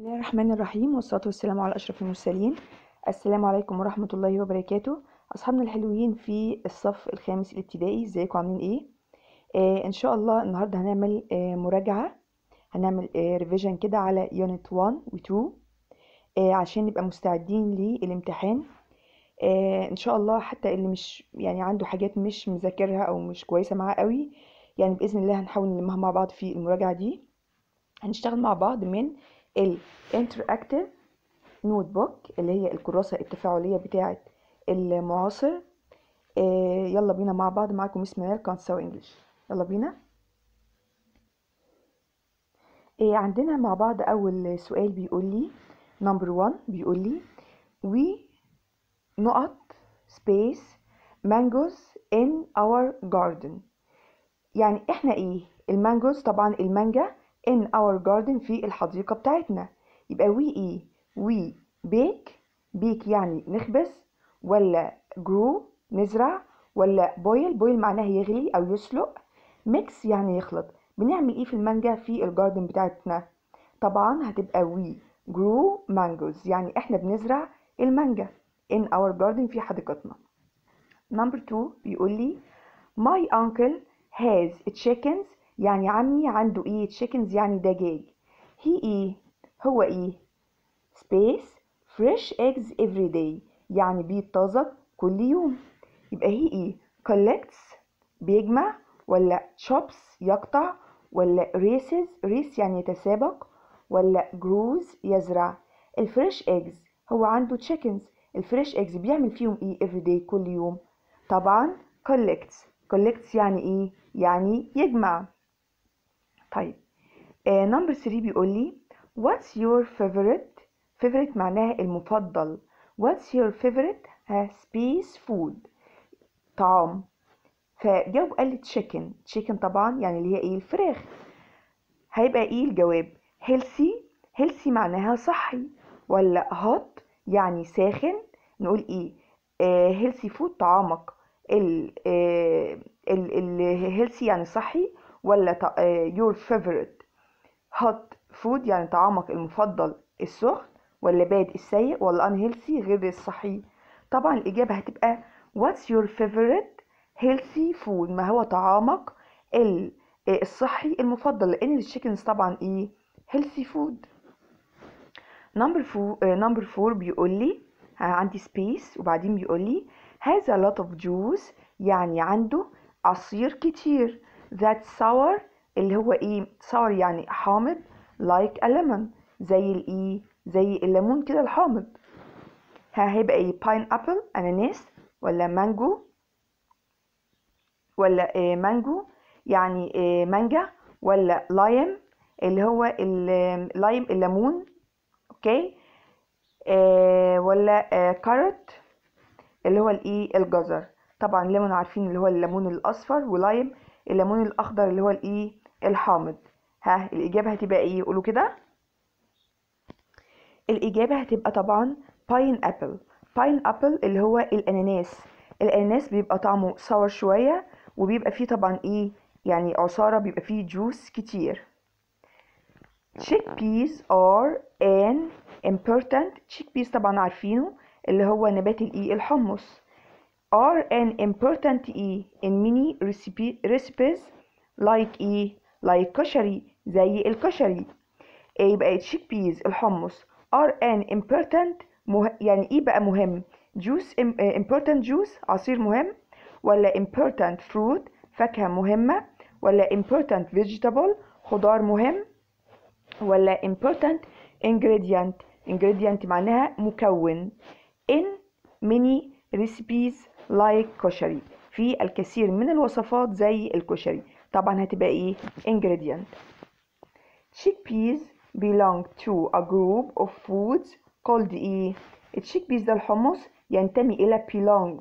بسم الله الرحمن الرحيم والصلاة والسلام على أشرف المرسلين السلام عليكم ورحمة الله وبركاته أصحابنا الحلوين في الصف الخامس الابتدائي ازيكم عاملين ايه آه ان شاء الله النهاردة هنعمل آه مراجعة هنعمل آه ريفيجن كده على يونت 1 و 2 آه عشان نبقى مستعدين للامتحان آه ان شاء الله حتى اللي مش يعني عنده حاجات مش مذاكرها او مش كويسة معاه قوي يعني بإذن الله هنحاول نلمها مع بعض في المراجعة دي هنشتغل مع بعض من ال Interactive Notebook اللي هي الكراسة التفاعلية بتاعة المعاصر آه، يلا بينا مع بعض معاكم مس منال كانساو انجلش يلا بينا إيه، عندنا مع بعض اول سؤال بيقول لي نمبر 1 بيقول لي وي نقط سبيس مانجوز ان اور جاردن يعني احنا ايه المانجوز طبعا المانجا in our garden في الحديقة بتاعتنا يبقى we ايه we bake bake يعني نخبز ولا grow نزرع ولا boil boil معناها يغلي أو يسلق mix يعني يخلط بنعمل ايه في المانجا في الجاردن بتاعتنا طبعا هتبقى we grow mangoes يعني احنا بنزرع المانجا in our garden في حديقتنا number two بيقول لي my uncle has chickens يعني عمي عنده إيه chickens يعني دجاج he إيه هو إيه space fresh eggs every day يعني بيتطازج كل يوم يبقى he إيه collects بيجمع ولا chops يقطع ولا races race يعني يتسابق ولا grows يزرع الفريش ايجز هو عنده chickens الفريش ايجز بيعمل فيهم ايه day كل يوم طبعا collects collects يعني ايه يعني يجمع طيب نمبر آه، 3 بيقول لي what's your favorite favorite معناها المفضل what's your favorite space food طعام فجاوب قال لي تشيكن تشيكن طبعا يعني اللي هي ايه الفراخ هيبقى ايه الجواب هيلسي هيلسي معناها صحي ولا هوت يعني ساخن نقول ايه هيلسي آه، فود طعامك ال آه، الهيلسي يعني صحي ولا آه، your favorite hot food يعني طعامك المفضل السخن ولا باد السيء ولا unhealthy غير الصحي طبعا الإجابة هتبقى what's your favorite healthy food ما هو طعامك آه، الصحي المفضل لأن الشيكنز طبعا إيه healthy food number four, uh, number four بيقول لي عندي space وبعدين بيقول لي has a lot of juice يعني عنده عصير كتير that sour اللي هو ايه sour يعني حامض like a lemon زي الايه زي الليمون كده الحامض ها هيبقى ايه pineapple اناناس ولا مانجو ولا إيه مانجو يعني إيه مانجا ولا لايم اللي هو اللايم الليمون اوكي إيه ولا آه كارت اللي هو الايه الجزر طبعا ليمون عارفين اللي هو الليمون الاصفر ولايم الليمون الاخضر اللي هو الايه الحامض ها الاجابه هتبقى ايه قولوا كده الاجابه هتبقى طبعا باين ابل باين ابل اللي هو الاناناس الاناناس بيبقى طعمه صور شويه وبيبقى فيه طبعا ايه يعني عصاره بيبقى فيه جوس كتير chickpeas are an important chickpeas طبعا عارفينه اللي هو نبات الايه الحمص are an important E in many recipes like E like كشري زي الكشري يبقى chickpeas الحمص are an important مه... يعني ايه بقى مهم juice important juice عصير مهم ولا important fruit فاكهة مهمة ولا important vegetable خضار مهم ولا important ingredient ingredient معناها مكون in many recipes لايك كشري في الكثير من الوصفات زي الكشري طبعا هتبقى ايه ingredient chickpeas belong to a group of foods called ايه chickpeas ده الحمص ينتمي الى belong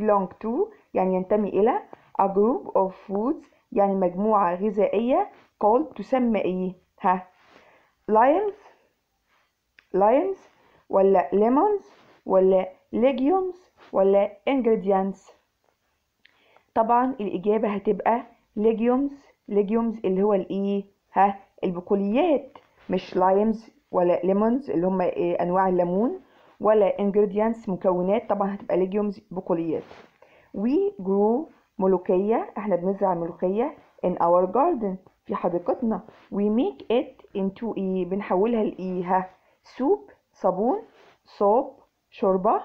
belong to يعني ينتمي الى a group of foods يعني مجموعة غذائية called تسمى ايه ها lions lions ولا lemons ولا legumes ولا ingredients طبعا الإجابة هتبقى legumes legumes اللي هو الإيه ها البقوليات مش لايمز ولا ليمونز اللي هم إيه أنواع الليمون ولا ingredients مكونات طبعا هتبقى legumes بقوليات we grow ملوكية احنا بنزرع ملوكية in our garden في حديقتنا we make it into ايه بنحولها لايه ها سوب صابون صوب شوربة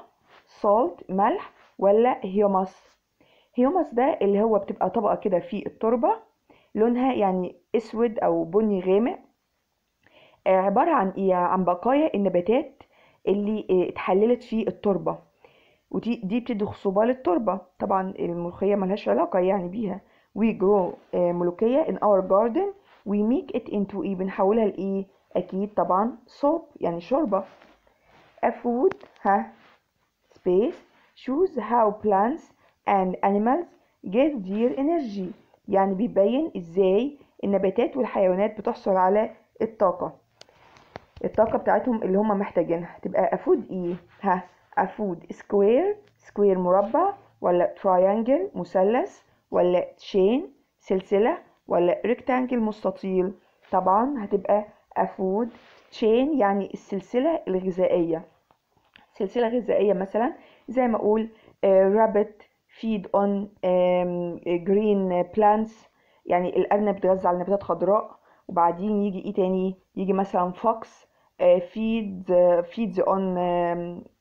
salt ملح ولا هيومس هيومس ده اللي هو بتبقى طبقة كده في التربة لونها يعني اسود او بني غامق عبارة عن ايه عن بقايا النباتات اللي آه، اتحللت في التربة ودي دي بتدي خصوبة للتربة طبعا الملوخية ملهاش علاقة يعني بيها we grow آه، ملوكية in our garden we make it into ايه بنحولها لايه اكيد طبعا صوب يعني شوربة a food ها space shows how plants and animals get their energy يعني بيبين ازاي النباتات والحيوانات بتحصل على الطاقة الطاقة بتاعتهم اللي هم محتاجينها تبقى أفود إيه؟ e. ها أفود سكوير سكوير مربع ولا تريانجل مثلث ولا تشين سلسلة ولا ريكتانجل مستطيل طبعا هتبقى أفود تشين يعني السلسلة الغذائية سلسله غذائيه مثلا زي ما اقول رابت فيد اون جرين بلانتس يعني الارنب بيتغذى على نباتات خضراء وبعدين يجي ايه تاني يجي مثلا فوكس فيد فيدز اون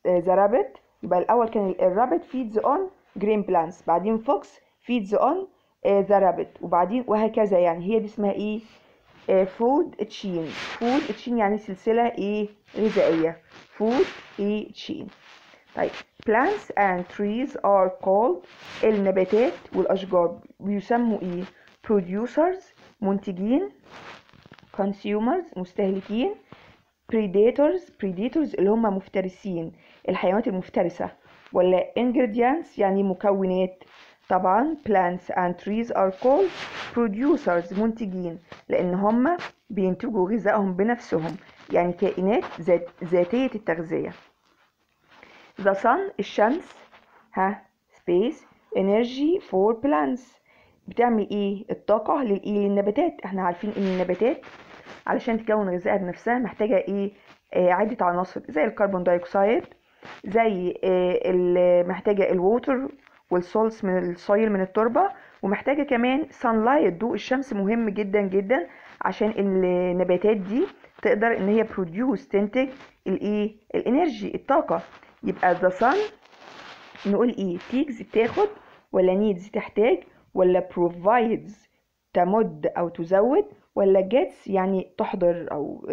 ذا رابت يبقى الاول كان الرابت فيدز اون جرين بلانتس بعدين فوكس فيدز اون ذا رابت وبعدين وهكذا يعني هي دي اسمها ايه فود تشين فود تشين يعني سلسلة ايه غذائية فود ايه تشين طيب plants and trees are called النباتات والأشجار بيسموا ايه producers منتجين consumers مستهلكين predators predators اللي هم مفترسين الحيوانات المفترسة ولا ingredients يعني مكونات طبعا plants and trees are called producers منتجين لأن هم بينتجوا غذائهم بنفسهم يعني كائنات ذاتيه ذاتية التغذية the sun الشمس ها space energy for plants بتعمل ايه الطاقة للايه للنباتات احنا عارفين ان النباتات علشان تكون غذائها بنفسها محتاجة ايه آه عدة عناصر زي الكربون دايوكسيد زي آه محتاجة الووتر والصلص من الصايل من التربه ومحتاجه كمان سان لايت ضوء الشمس مهم جدا جدا عشان النباتات دي تقدر ان هي بروديوس تنتج الايه الانرجي الطاقه يبقى ذا سان نقول ايه تيجز بتاخد ولا نيدز تحتاج ولا بروفايدز تمد او تزود ولا جيتس يعني تحضر او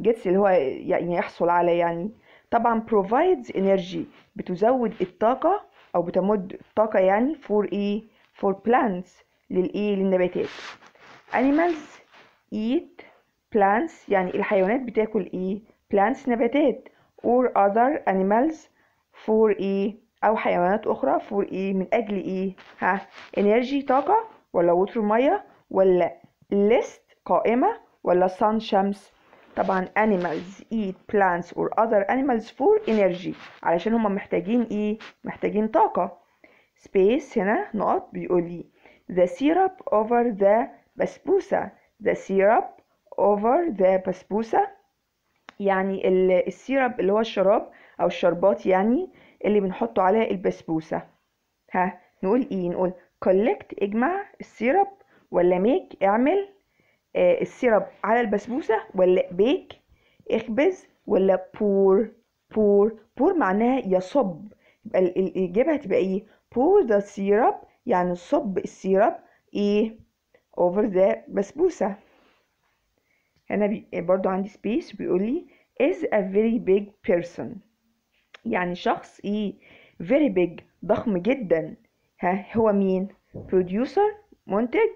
جيتس آه، اللي هو يعني يحصل على يعني طبعا provides energy بتزود الطاقه أو بتمد طاقة يعني for إيه for plants للإيه للنباتات animals eat plants يعني الحيوانات بتاكل إيه plants نباتات or other animals for إيه أو حيوانات أخرى for إيه من أجل إيه ها energy طاقة ولا water مية ولا list قائمة ولا sun شمس طبعا animals eat plants or other animals for energy علشان هما محتاجين ايه محتاجين طاقة space هنا نقط بيقول لي the syrup over the بسبوسة the syrup over the بسبوسة يعني السيرب اللي هو الشراب او الشربات يعني اللي بنحطه على البسبوسة ها نقول ايه نقول collect اجمع السيرب ولا make اعمل آه، السيرب على البسبوسة ولا بيك اخبز ولا بور بور بور معناها يصب يبقى الإجابة هتبقى ايه بور ذا سيرب يعني صب السيرب ايه over the بسبوسة هنا برضو عندي space بيقول لي is a very big person يعني شخص ايه very big ضخم جدا ها هو مين producer منتج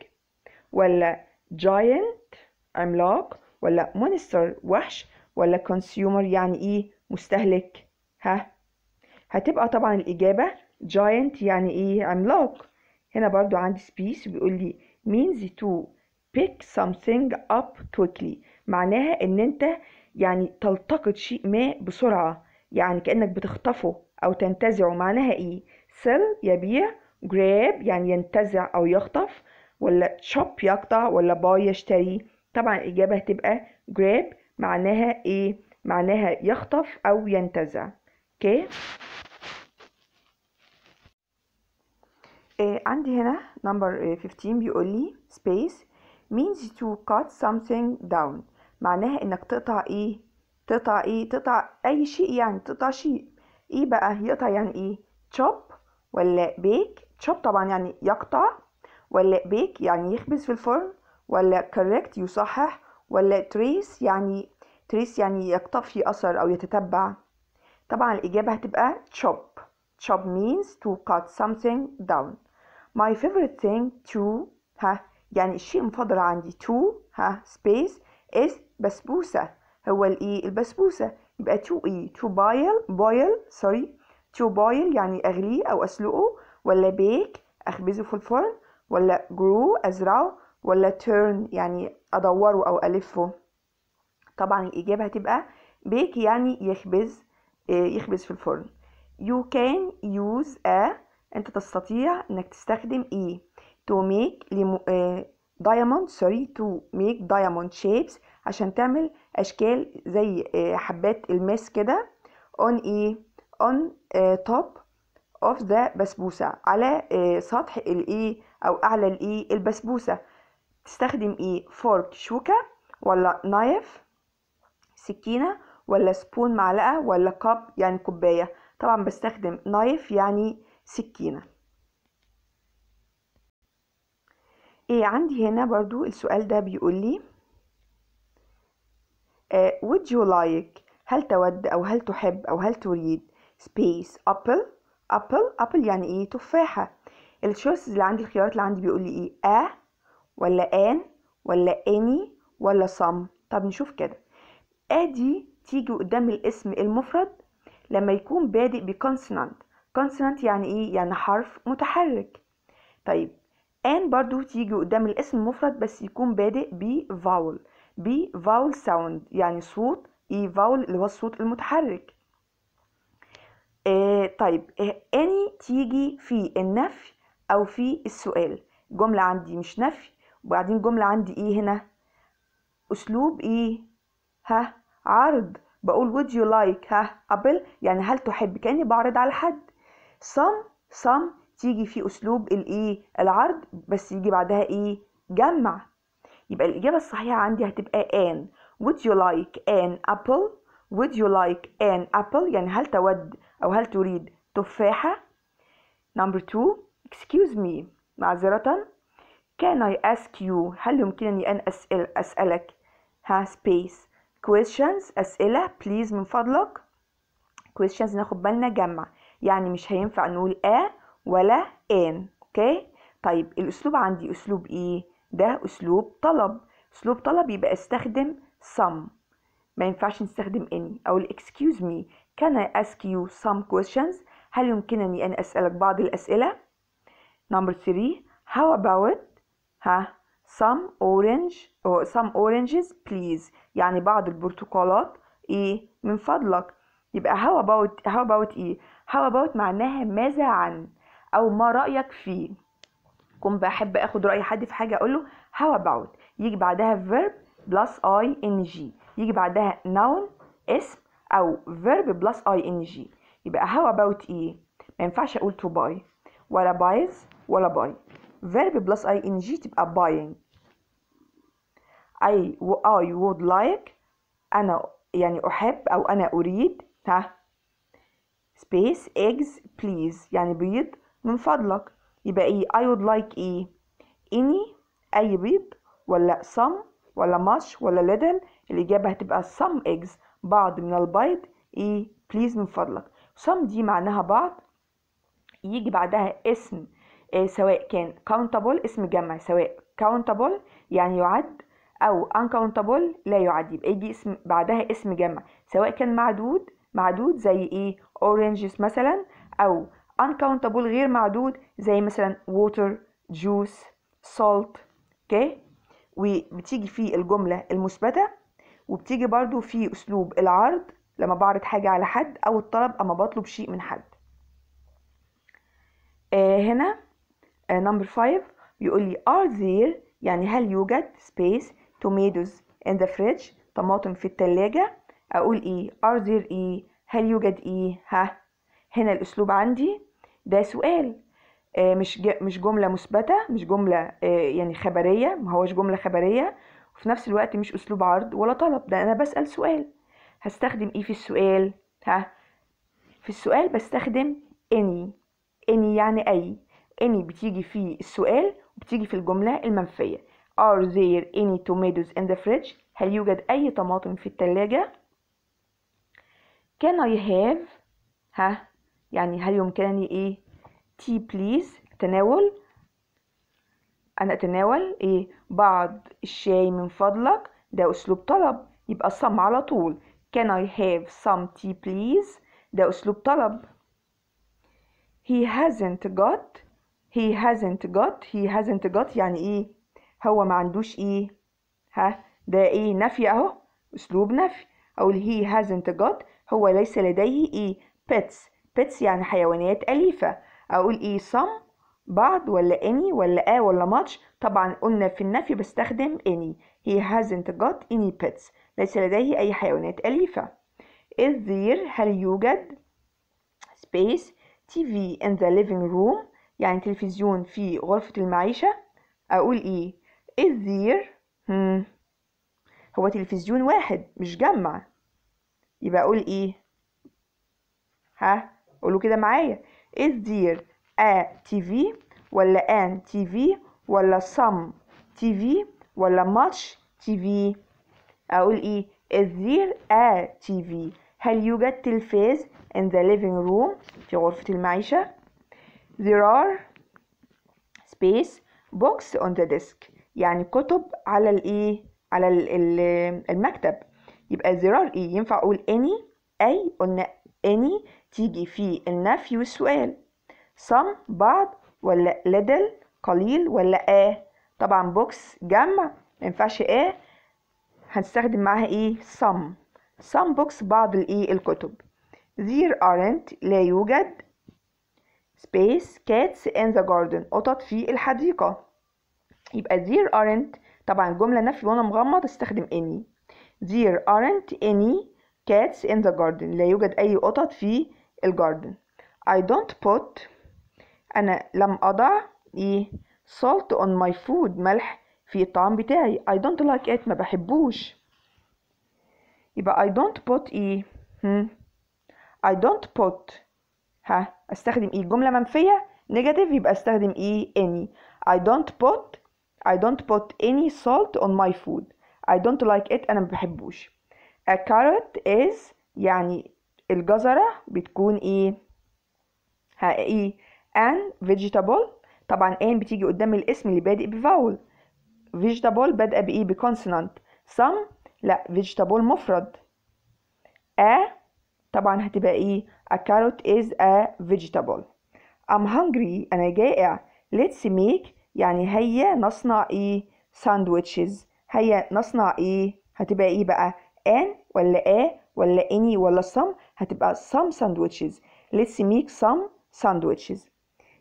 ولا جاينت عملاق ولا مونستر وحش ولا كونسيومر يعني ايه مستهلك ها هتبقى طبعا الإجابة جاينت يعني ايه عملاق هنا برضو عندي سبيس بيقول لي means to pick something up quickly معناها ان انت يعني تلتقط شيء ما بسرعة يعني كأنك بتخطفه أو تنتزعه معناها ايه sell يبيع grab يعني ينتزع أو يخطف ولا شوب يقطع ولا باي يشتري طبعا الإجابة هتبقى grab معناها إيه معناها يخطف أو ينتزع اوكي okay. إيه عندي هنا نمبر 15 بيقول لي space means to cut something down معناها انك تقطع ايه تقطع ايه تقطع اي شيء يعني تقطع شيء ايه بقى يقطع يعني ايه chop ولا bake chop طبعا يعني يقطع ولا بيك يعني يخبز في الفرن ولا كوريكت يصحح ولا تريس يعني تريس يعني يقتفي أثر أو يتتبع طبعا الإجابة هتبقى chop chop means to cut something down my favorite thing to ها يعني الشيء المفضل عندي to ها space is بسبوسة هو الإيه e، البسبوسة يبقى to إيه to boil boil sorry to boil يعني أغليه أو أسلقه ولا bake أخبزه في الفرن ولا grow أزرعه ولا turn يعني أدوره أو ألفه طبعا الإجابة هتبقى بيك يعني يخبز آه، يخبز في الفرن you can use a أنت تستطيع إنك تستخدم إيه to make لم... آه، diamond sorry to make diamond shapes عشان تعمل أشكال زي آه، حبات الماس كده on إيه on top اوف ذا بسبوسه على آه، سطح الايه e او اعلى الايه e البسبوسه تستخدم ايه e، فورك شوكه ولا نايف سكينه ولا سبون معلقه ولا كب يعني كوبايه طبعا بستخدم نايف يعني سكينه ايه عندي هنا برضو السؤال ده بيقول لي آه، would you like هل تود او هل تحب او هل تريد space apple ابل ابل يعني ايه تفاحه التشويسز اللي عندي الخيارات اللي عندي بيقول لي ايه ا ولا ان ولا اني ولا صم طب نشوف كده ادي تيجي قدام الاسم المفرد لما يكون بادئ بكونسونانت كونسونانت يعني ايه يعني حرف متحرك طيب ان برضو تيجي قدام الاسم المفرد بس يكون بادئ ب vowel ساوند يعني صوت اي فاول اللي هو الصوت المتحرك آه، طيب اني آه، تيجي في النفي او في السؤال جملة عندي مش نفي وبعدين جملة عندي ايه هنا اسلوب ايه ها عرض بقول would you like ها قبل يعني هل تحب كاني بعرض على حد some some تيجي في اسلوب الايه العرض بس يجي بعدها ايه جمع يبقى الاجابه الصحيحه عندي هتبقى an would you like an apple would you like an apple يعني هل تود أو هل تريد تفاحة number two excuse me معذرة can I ask you هل يمكنني أن أسأل أسألك ها space questions أسئلة please من فضلك questions ناخد بالنا جمع يعني مش هينفع نقول a ولا an اوكي طيب الأسلوب عندي أسلوب إيه ده أسلوب طلب أسلوب طلب يبقى استخدم some ما ينفعش نستخدم any أو excuse me Can I ask you some questions? هل يمكنني أن أسألك بعض الأسئلة؟ Number three, how about ها some orange or some oranges please يعني بعض البرتقالات إيه من فضلك يبقى how about how about إيه how about معناها ماذا عن أو ما رأيك فيه كنت بحب أخد رأي حد في حاجة أقول له how about يجي بعدها verb plus ing يجي بعدها noun اسم أو verb plus ing يبقى how about إيه؟ ما ينفعش أقول to buy ولا buys ولا buy verb plus ing تبقى buying I, I would like أنا يعني أحب أو أنا أريد ها space eggs please يعني بيض من فضلك يبقى إيه I would like إيه any أي بيض ولا some ولا much ولا little الإجابة هتبقى some eggs بعض من البيض ايه بليز من فضلك سم دي معناها بعض يجي بعدها اسم إيه سواء كان كاونتابل اسم جمع سواء كاونتابل يعني يعد او انكاونتابل لا يعد يبقى يجي اسم بعدها اسم جمع سواء كان معدود معدود زي ايه اورنجز مثلا او uncountable غير معدود زي مثلا water juice salt اوكي okay. وبتيجي فيه الجملة المثبتة وبتيجي برضو في اسلوب العرض لما بعرض حاجة على حد او الطلب اما بطلب شيء من حد آه هنا نمبر آه 5 بيقول لي are there يعني هل يوجد space tomatoes in the fridge طماطم في التلاجة اقول ايه are there ايه هل يوجد ايه ها هنا الاسلوب عندي ده سؤال آه مش مش جملة مثبتة مش جملة آه يعني خبرية ما هوش جملة خبرية وفي نفس الوقت مش اسلوب عرض ولا طلب ده انا بسأل سؤال هستخدم ايه في السؤال ها في السؤال بستخدم any اني يعني اي any بتيجي في السؤال وبتيجي في الجملة المنفية are there any tomatoes in the fridge هل يوجد اي طماطم في التلاجة can I have ها يعني هل يمكنني ايه tea please تناول أنا أتناول إيه بعض الشاي من فضلك ده أسلوب طلب يبقى صم على طول Can I have some tea please ده أسلوب طلب He hasn't got He hasn't got He hasn't got يعني إيه هو ما عندوش إيه ها ده إيه نفي أهو أسلوب نفي أقول he hasn't got هو ليس لديه إيه pets pets يعني حيوانات أليفة أقول إيه some بعض ولا any ولا a ولا much طبعا قلنا في النفي بستخدم any he hasn't got any pets ليس لديه أي حيوانات أليفة is there هل يوجد space TV in the living room يعني تلفزيون في غرفة المعيشة أقول إيه is there hmm. هو تلفزيون واحد مش جمع يبقى أقول إيه ها قولوا كده معايا is there آ تي في ولا آن تي في ولا صم تي في ولا ماتش تي في أقول إيه Is there a TV هل يوجد تلفاز in the living room في غرفة المعيشة there are space books on the desk يعني كتب على الايه على المكتب يبقى there are ايه ينفع اقول any اي قلنا any تيجي في النفي والسؤال some بعض ولا little قليل ولا آه؟ طبعا بوكس جمع ما ينفعش a هنستخدم معاها ايه some some books بعض الايه e، الكتب there aren't لا يوجد space cats in the garden قطط في الحديقة يبقى there aren't طبعا الجملة نفي وانا مغمض استخدم اني there aren't any cats in the garden لا يوجد أي قطط في الجاردن I don't put أنا لم أضع إيه salt on my food ملح في الطعام بتاعي I don't like it ما بحبوش يبقى I don't put إيه هم. I don't put ها استخدم إيه جملة منفية نيجاتيف يبقى استخدم إيه any I don't put I don't put any salt on my food I don't like it أنا ما بحبوش A carrot is يعني الجزرة بتكون إيه ها إيه an vegetable طبعا ان بتيجي قدام الاسم اللي بادئ بفاول vegetable بادئه بايه بكونسونانت some لا vegetable مفرد ا طبعا هتبقى ايه a carrot is a vegetable I'm hungry انا جائع let's make يعني هيا نصنع ايه sandwiches هيا نصنع ايه هتبقى ايه بقى ان ولا a ولا اني ولا some هتبقى some ساندويتشز let's make some ساندويتشز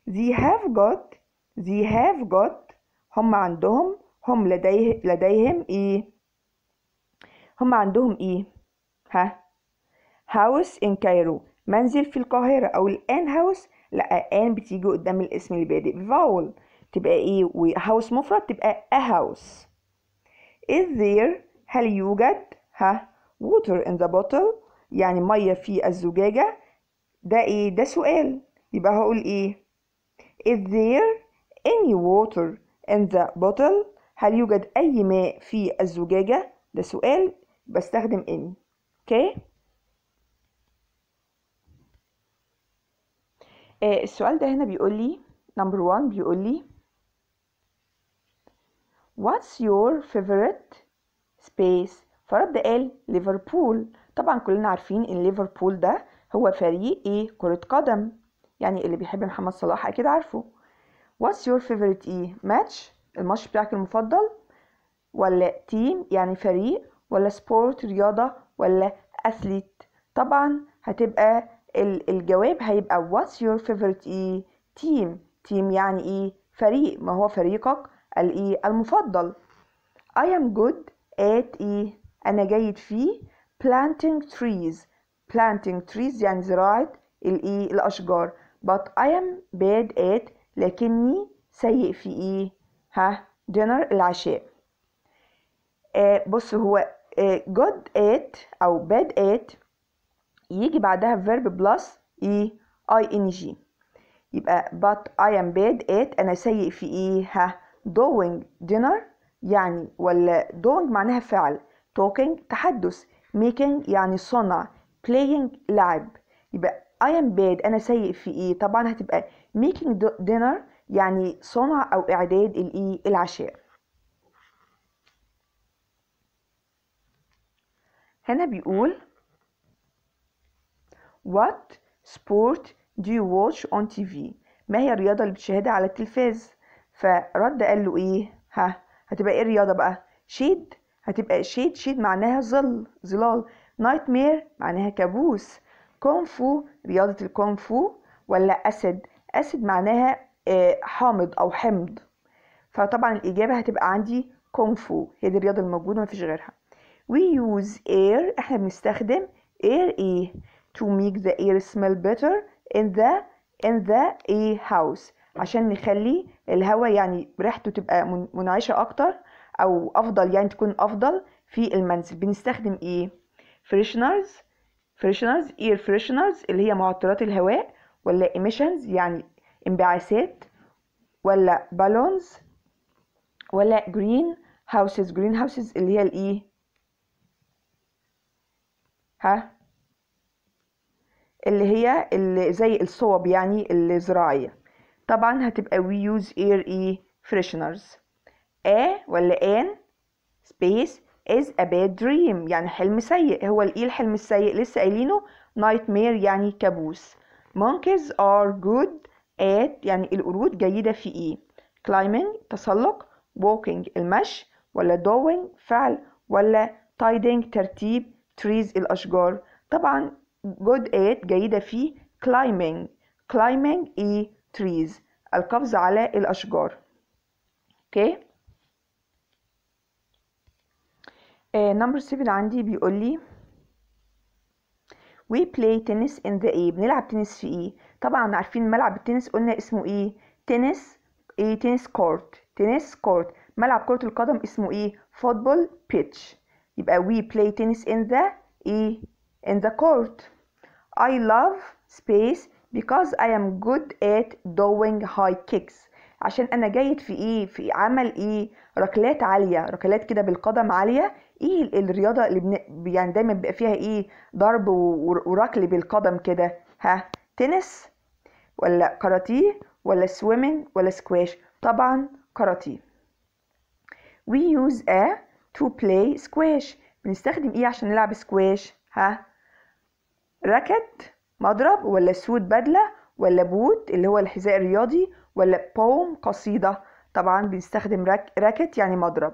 they have got they have got هم عندهم هم لديه لديهم ايه هم عندهم ايه ها هاوس ان كايرو منزل في القاهرة او الان هاوس لا ان بتيجي قدام الاسم اللي بادئ بفاول تبقى ايه وهاوس مفرد تبقى a house is there هل يوجد ها water in the bottle يعني مية في الزجاجة ده ايه ده سؤال يبقى هقول ايه Is there any water in the bottle هل يوجد أي ماء في الزجاجة ده سؤال بستخدم any okay آه، السؤال ده هنا بيقول لي number one بيقول لي What's your favorite space فرد قال ليفربول طبعا كلنا عارفين ان ليفربول ده هو فريق ايه كرة قدم يعني اللي بيحب محمد صلاح اكيد عارفه what's your favorite ايه e? ماتش الماتش بتاعك المفضل ولا تيم يعني فريق ولا سبورت رياضة ولا اثليت طبعا هتبقى الجواب هيبقى what's your favorite ايه تيم تيم يعني ايه فريق ما هو فريقك الايه المفضل I am good at ايه انا جيد في planting trees planting trees يعني زراعة الايه الاشجار but I am bad at لكني سيء في ايه ها dinner العشاء آه بص هو آه good at او bad at يجي بعدها verb plus ايه ing يبقى but I am bad at أنا سيء في إيه ها doing dinner يعني ولا doing معناها فعل talking تحدث making يعني صنع playing لعب يبقى I am bad أنا سيء في إيه طبعا هتبقى making dinner يعني صنع أو إعداد الإيه العشاء هنا بيقول What sport do you watch on TV ما هي الرياضة اللي بتشاهدها على التلفاز فرد قال له إيه ها هتبقى إيه الرياضة بقى شيد هتبقى شيد شيد معناها ظل ظلال نايت مير معناها كابوس كونفو فو رياضة الكونغ فو ولا أسد أسد معناها آه، حامض أو حمض فطبعا الإجابة هتبقى عندي كونغ فو هي دي الرياضة الموجودة مفيش غيرها we use air احنا بنستخدم air ايه to make the air smell better in the in the a house عشان نخلي الهواء يعني ريحته تبقى منعشة أكتر أو أفضل يعني تكون أفضل في المنزل بنستخدم ايه فريشنرز فريشنرز اير فريشنرز اللي هي معطرات الهواء ولا emissions يعني انبعاثات ولا بالونز ولا جرين هاوسز جرين هاوسز اللي هي الايه ها اللي هي اللي زي الصوب يعني الزراعيه طبعا هتبقى we use air ايه فريشنرز ا ولا ان سبيس is a bad dream يعني حلم سيء هو الايه الحلم السيء لسه قايلينه nightmare يعني كابوس monkeys are good at يعني القرود جيدة في ايه climbing تسلق walking المشي ولا doing فعل ولا tidying ترتيب trees الأشجار طبعا good at جيدة في climbing climbing ايه trees القفز على الأشجار اوكي okay. نمبر آه، 7 عندي بيقول لي we play tennis in the ايه بنلعب تنس في ايه طبعا عارفين ملعب التنس قلنا اسمه ايه تنس ايه تنس كورت تنس كورت ملعب كرة القدم اسمه ايه فوتبول بيتش يبقى we play tennis in the ايه in the court I love space because I am good at doing high kicks عشان انا جيد في ايه في عمل ايه ركلات عالية ركلات كده بالقدم عالية ايه الرياضه اللي بن... يعني دايما بيبقى فيها ايه ضرب وركل بالقدم كده ها تنس ولا كاراتيه ولا سويمنج ولا سكواش طبعا كاراتيه we use a to play squash بنستخدم ايه عشان نلعب سكواش ها راكت مضرب ولا سود بدله ولا بوت اللي هو الحذاء الرياضي ولا بوم قصيده طبعا بنستخدم راكت يعني مضرب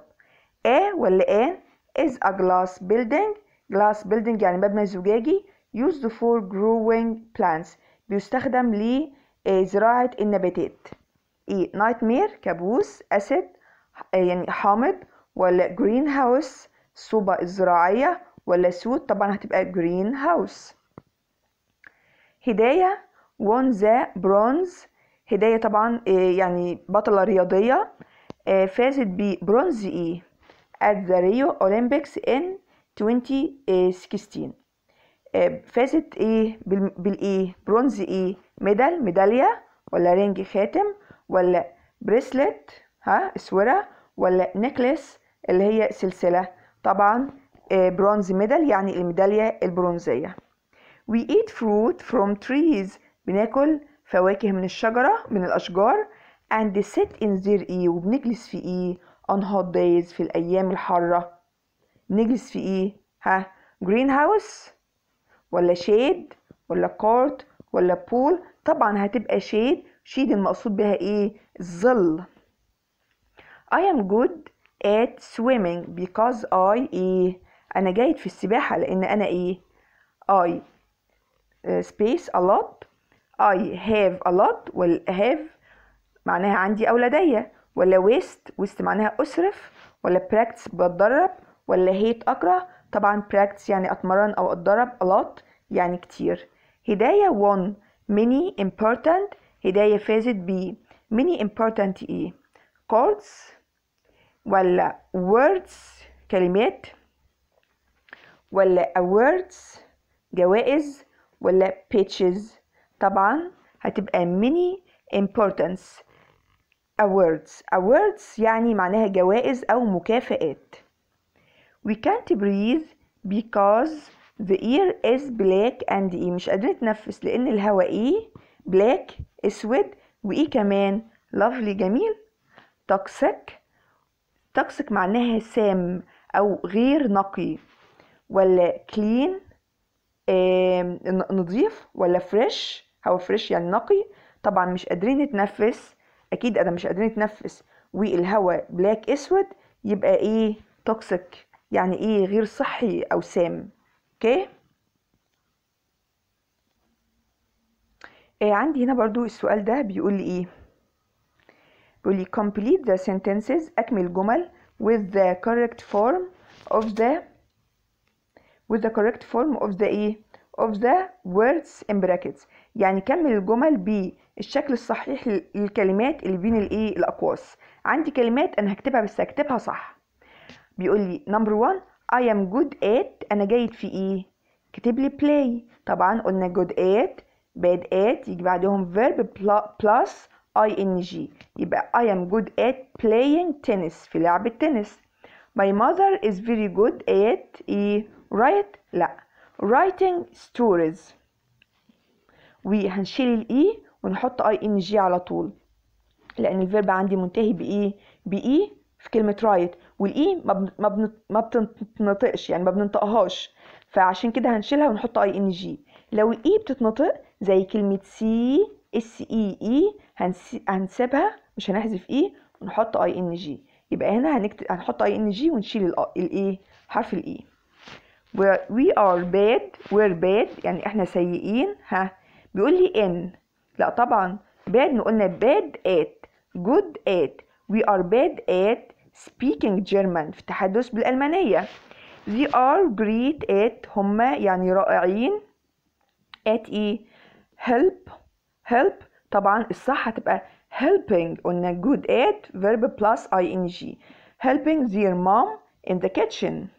ا ولا ان is a glass building glass building يعني مبنى زجاجي used for growing plants بيستخدم لزراعة آه، النباتات ايه nightmare كابوس acid آه، يعني حامض ولا جرين هاوس صوبة الزراعية ولا سود طبعا هتبقى جرين هاوس هداية won the bronze هداية طبعا آه، يعني بطلة رياضية فازت ببرونز ايه at the Rio Olympics in 2016 آه، فازت ايه بالايه برونز ايه ميدال ميداليه ولا رينج خاتم ولا بريسلت ها اسوره ولا نيكلس اللي هي سلسله طبعا آه، برونز ميدال يعني الميداليه البرونزيه we eat fruit from trees بناكل فواكه من الشجره من الاشجار and sit in their ايه وبنجلس في ايه on hot days في الأيام الحارة نجلس في إيه؟ ها جرين هاوس ولا شيد ولا كورت ولا بول طبعا هتبقى شيد شيد المقصود بها إيه؟ الظل I am good at swimming because I إيه؟ أنا جيد في السباحة لأن أنا إيه؟ I آه، space a lot I have a lot وال have معناها عندي أو لدي ولا ويست ويست معناها أسرف ولا براكتس بتدرب ولا هيت أكره طبعا براكتس يعني أتمرن أو أتدرب ألوت يعني كتير هداية وان many important هداية فازت ب many important إيه chords ولا words كلمات ولا awards جوائز ولا pitches طبعا هتبقى many importance awards awards يعني معناها جوائز أو مكافآت we can't breathe because the air is black and إيه مش قادرين نتنفس لأن الهواء إيه black أسود وإيه كمان lovely جميل toxic toxic معناها سام أو غير نقي ولا clean نضيف ولا fresh هو fresh يعني نقي طبعا مش قادرين نتنفس اكيد انا مش قادرين اتنفس والهواء بلاك اسود يبقى ايه توكسيك يعني ايه غير صحي او سام اوكي إيه عندي هنا برضو السؤال ده بيقول لي ايه بيقول لي complete the sentences اكمل الجمل with the correct form of the with the correct form of the ايه of the words in brackets يعني كمل الجمل الشكل الصحيح للكلمات اللي بين الايه الاقواس عندي كلمات انا هكتبها بس هكتبها صح بيقول لي نمبر 1 I am good at أنا جيد في إيه؟ كتب لي play طبعا قلنا good at bad at يجي بعدهم verb plus ing يبقى I am good at playing tennis في لعب التنس My mother is very good at إيه؟ write لا writing stories وهنشيل الإي ونحط اي ان جي على طول لان الفيرب عندي منتهي بايه بايه في كلمه رايت والاي ما ما بتنطقش يعني ما بننطقهاش فعشان كده هنشيلها ونحط اي ان جي لو الاي e بتتنطق زي كلمه سي اس اي اي هنسيبها مش هنحذف اي e، ونحط اي ان جي يبقى هنا هنكتب هنحط اي ان جي ونشيل الاي حرف الاي e. we are bad we're bad يعني احنا سيئين ها بيقول لي ان لا طبعا bad قلنا bad at good at we are bad at speaking German في التحدث بالألمانية they are great at هما يعني رائعين at ايه help help طبعا الصح هتبقى helping قلنا good at verb plus ing helping their mom in the kitchen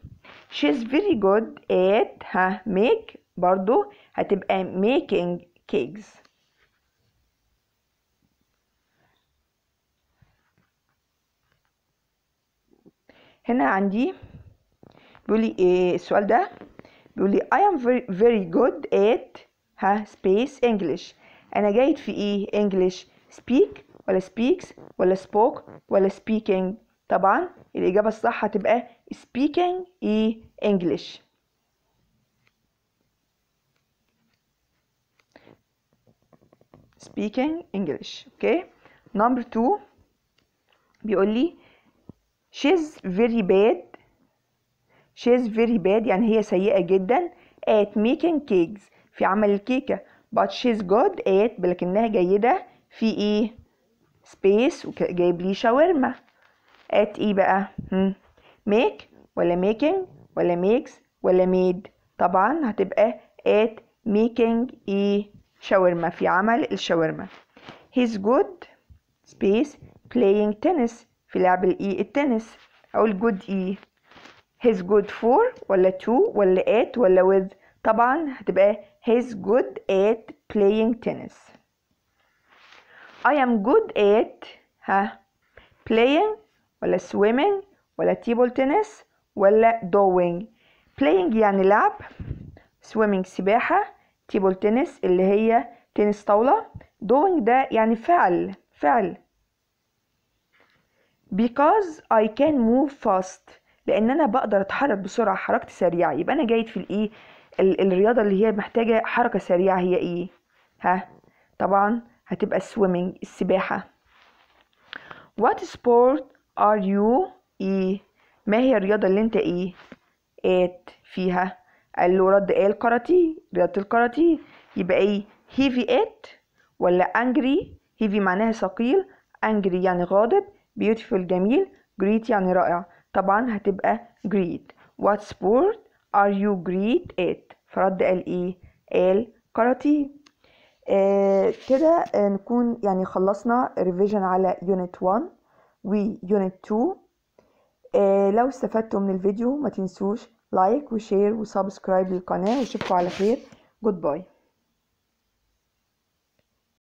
she's very good at ها make برضو هتبقى making cakes هنا عندي بيقول إيه السؤال ده بيقول لي I am very, very good at ها space English أنا جيد في إيه English speak ولا speaks ولا spoke ولا speaking طبعا الإجابة الصح هتبقى speaking إيه English speaking English okay number two بيقول لي she's very bad she's very bad يعني هي سيئة جدا at making cakes في عمل الكيكة but she's good at لكنها جيدة في ايه space وجايب لي شاورما at ايه بقى hmm. make ولا making ولا makes ولا made طبعا هتبقى at making ايه شاورما في عمل الشاورما he's good space playing tennis في لعب الإي التنس أقول good إي his good for ولا to ولا at ولا with طبعا هتبقى his good at playing tennis I am good at ها playing ولا swimming ولا table tennis ولا drawing playing يعني لعب swimming سباحة table tennis اللي هي تنس طاولة doing ده يعني فعل فعل because I can move fast لان انا بقدر اتحرك بسرعه حركتي سريعه يبقى انا جيد في الايه الرياضه اللي هي محتاجه حركه سريعه هي ايه ها طبعا هتبقى السويمنج السباحه what sport are you ايه ما هي الرياضه اللي انت ايه ات فيها قال له رد ايه الكاراتي رياضه الكاراتي يبقى ايه heavy ات ولا angry heavy معناها ثقيل angry يعني غاضب beautiful جميل great يعني رائع طبعا هتبقى great what sport are you great at فرد قال ايه قال كاراتيه آه، كده آه، نكون يعني خلصنا ريفيجن على يونت 1 ويونت 2 آه لو استفدتوا من الفيديو ما تنسوش لايك وشير وسبسكرايب للقناة واشوفكم على خير جود باي